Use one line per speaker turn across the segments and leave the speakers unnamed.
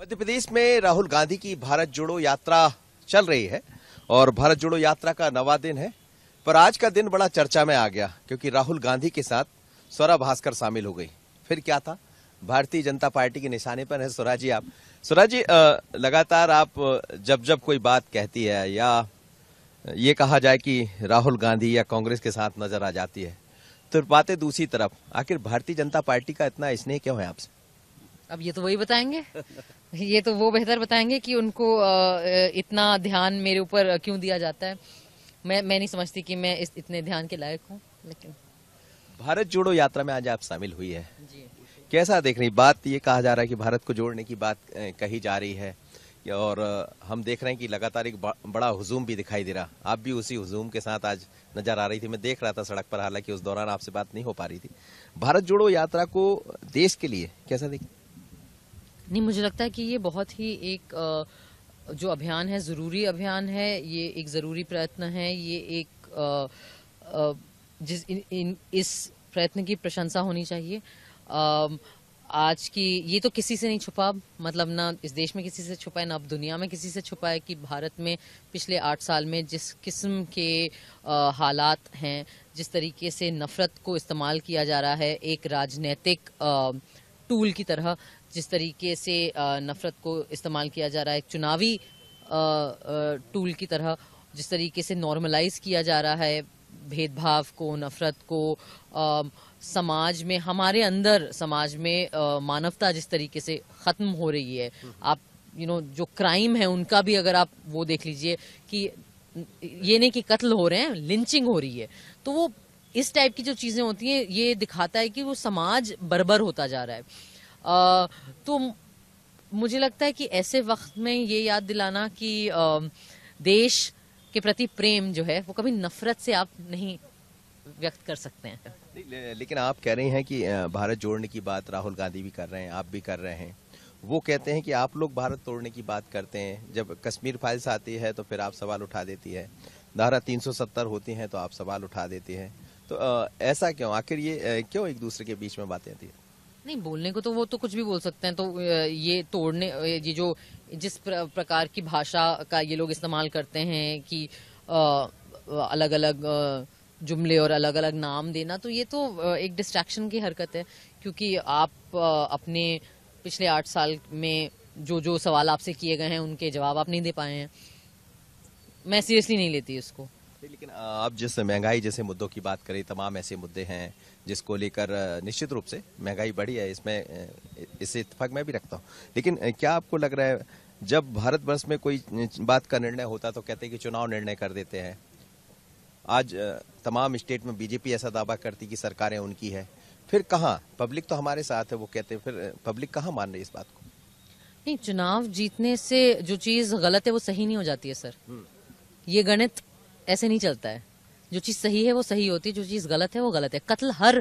मध्य प्रदेश में राहुल गांधी की भारत जोड़ो यात्रा चल रही है और भारत जोड़ो यात्रा का नवा दिन है पर आज का दिन बड़ा चर्चा में आ गया क्योंकि राहुल गांधी के साथ स्वरा भास्कर शामिल हो गई फिर क्या था भारतीय जनता पार्टी के निशाने पर है स्वरा जी आप स्वरा जी लगातार आप जब जब कोई बात कहती है या ये कहा जाए कि राहुल गांधी या कांग्रेस के साथ नजर आ जाती है तो बातें दूसरी तरफ आखिर भारतीय जनता पार्टी का इतना स्नेह क्यों है आपसे
अब ये तो वही बताएंगे ये तो वो बेहतर बताएंगे कि उनको इतना ध्यान मेरे ऊपर क्यों दिया जाता है मैं मैं नहीं समझती कि मैं इस इतने ध्यान के लायक हूँ लेकिन
भारत जोड़ो यात्रा में आज आप शामिल हुई है जी कैसा देख रही बात ये कहा जा रहा है कि भारत को जोड़ने की बात कही जा रही है और हम देख रहे हैं कि लगातार एक बड़ा हुजूम भी दिखाई दे रहा आप भी उसी हुजूम के साथ आज नजर आ रही थी मैं देख रहा था सड़क पर हालांकि उस दौरान आपसे बात नहीं हो पा रही थी भारत जोड़ो यात्रा को देश के लिए कैसा देखिए
नहीं मुझे लगता है कि ये बहुत ही एक जो अभियान है ज़रूरी अभियान है ये एक ज़रूरी प्रयत्न है ये एक जिस इन, इन इस प्रयत्न की प्रशंसा होनी चाहिए आज की ये तो किसी से नहीं छुपा मतलब ना इस देश में किसी से छुपा है ना अब दुनिया में किसी से छुपा है कि भारत में पिछले आठ साल में जिस किस्म के हालात हैं जिस तरीके से नफ़रत को इस्तेमाल किया जा रहा है एक राजनीतिक टूल की तरह जिस तरीके से नफरत को इस्तेमाल किया जा रहा है चुनावी टूल की तरह जिस तरीके से नॉर्मलाइज किया जा रहा है भेदभाव को नफरत को आ, समाज में हमारे अंदर समाज में आ, मानवता जिस तरीके से ख़त्म हो रही है आप यू you नो know, जो क्राइम है उनका भी अगर आप वो देख लीजिए कि ये नहीं कि कत्ल हो रहे हैं लिंचिंग हो रही है तो वो इस टाइप की जो चीज़ें होती हैं ये दिखाता है कि वो समाज बरबर होता जा रहा है तो मुझे लगता है कि ऐसे वक्त में ये याद दिलाना कि देश के प्रति प्रेम जो है वो कभी नफरत से आप नहीं व्यक्त कर सकते हैं
ले, लेकिन आप कह रहे हैं कि भारत जोड़ने की बात राहुल गांधी भी कर रहे हैं आप भी कर रहे हैं वो कहते हैं कि आप लोग भारत तोड़ने की बात करते हैं जब कश्मीर फाइल्स आती है तो फिर आप सवाल उठा देती है धारा 370 होती हैं तो आप सवाल उठा देती हैं तो ऐसा क्यों आखिर ये क्यों एक दूसरे के बीच में बातें आती है
नहीं बोलने को तो वो तो कुछ भी बोल सकते हैं तो ये तोड़ने ये जो जिस प्रकार की भाषा का ये लोग इस्तेमाल करते हैं कि अलग अलग जुमले और अलग अलग नाम देना तो ये तो एक डिस्ट्रैक्शन की हरकत है क्योंकि आप अपने पिछले आठ साल में जो जो सवाल आपसे किए गए हैं उनके जवाब आप नहीं दे पाए हैं मैं सीरियसली नहीं लेती इसको लेकिन
आप जिस महंगाई जैसे मुद्दों की बात करें तमाम ऐसे मुद्दे हैं जिसको लेकर निश्चित रूप से महंगाई बढ़ी है इसमें इस इतफाक मैं भी रखता हूँ लेकिन क्या आपको लग रहा है जब भारतवर्ष में कोई बात का निर्णय होता तो कहते हैं कि चुनाव निर्णय कर देते हैं आज तमाम स्टेट में बीजेपी ऐसा दावा करती कि सरकारें उनकी है फिर कहाँ पब्लिक तो हमारे साथ है वो कहते हैं फिर पब्लिक कहाँ मान रही है इस बात को
नहीं चुनाव जीतने से जो चीज गलत है वो सही नहीं हो जाती है सर हम्म। ये गणित ऐसे नहीं चलता है जो चीज सही है वो सही होती है जो चीज गलत है वो गलत है कत्ल हर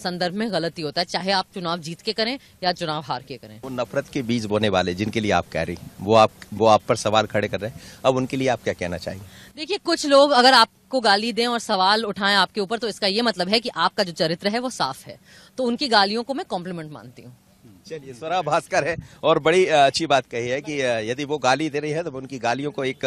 संदर्भ में गलती होता है चाहे आप चुनाव जीत के करें या चुनाव हार के करें
वो नफरत के बीज बोने वाले जिनके लिए आप कह रही वो आप वो आप पर सवाल खड़े कर रहे हैं अब उनके लिए आप क्या कहना चाहेंगे
देखिए कुछ लोग अगर आपको गाली दें और सवाल उठाएं आपके ऊपर तो इसका ये मतलब है कि आपका जो चरित्र है वो साफ है तो उनकी गालियों को मैं कॉम्प्लीमेंट मानती हूँ
चलिए स्वरा भास्कर है और बड़ी अच्छी बात कही है कि यदि वो गाली दे रही है तो उनकी गालियों को एक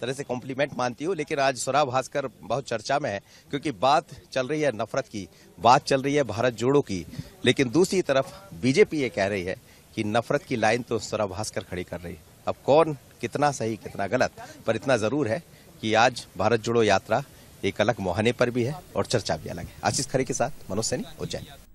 तरह से कॉम्प्लीमेंट मानती हूँ लेकिन आज स्वरा भास्कर बहुत चर्चा में है क्योंकि बात चल रही है नफरत की बात चल रही है भारत जोड़ो की लेकिन दूसरी तरफ बीजेपी ये कह रही है कि नफरत की लाइन तो स्वरा भास्कर खड़ी कर रही है अब कौन कितना सही कितना गलत पर इतना ज़रूर है कि आज भारत जोड़ो यात्रा एक अलग मुहाने पर भी है और चर्चा भी अलग है आशीष खरे के साथ मनोज सैनी उज्जैन